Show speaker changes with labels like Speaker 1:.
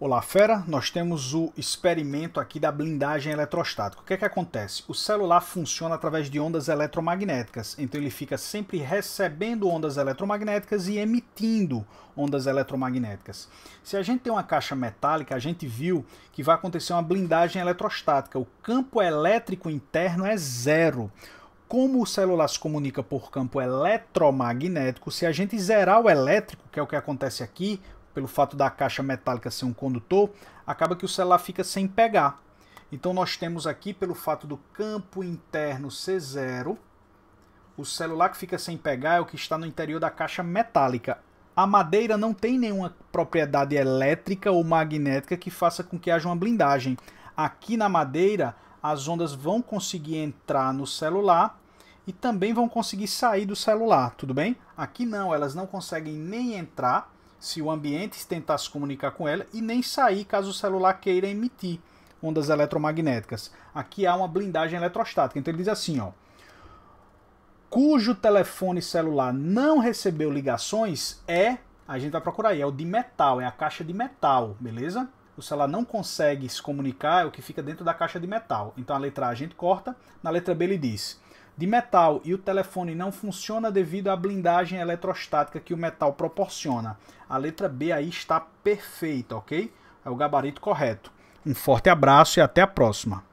Speaker 1: Olá fera, nós temos o experimento aqui da blindagem eletrostática. O que é que acontece? O celular funciona através de ondas eletromagnéticas, então ele fica sempre recebendo ondas eletromagnéticas e emitindo ondas eletromagnéticas. Se a gente tem uma caixa metálica, a gente viu que vai acontecer uma blindagem eletrostática. O campo elétrico interno é zero como o celular se comunica por campo eletromagnético, se a gente zerar o elétrico, que é o que acontece aqui, pelo fato da caixa metálica ser um condutor, acaba que o celular fica sem pegar. Então nós temos aqui, pelo fato do campo interno ser zero, o celular que fica sem pegar é o que está no interior da caixa metálica. A madeira não tem nenhuma propriedade elétrica ou magnética que faça com que haja uma blindagem. Aqui na madeira, as ondas vão conseguir entrar no celular e também vão conseguir sair do celular, tudo bem? Aqui não, elas não conseguem nem entrar se o ambiente tentar se comunicar com ela e nem sair caso o celular queira emitir ondas eletromagnéticas. Aqui há uma blindagem eletrostática. Então ele diz assim, ó: cujo telefone celular não recebeu ligações é, a gente vai procurar aí, é o de metal, é a caixa de metal, beleza? O celular não consegue se comunicar, é o que fica dentro da caixa de metal. Então a letra A a gente corta, na letra B ele diz: de metal e o telefone não funciona devido à blindagem eletrostática que o metal proporciona. A letra B aí está perfeita, ok? É o gabarito correto. Um forte abraço e até a próxima.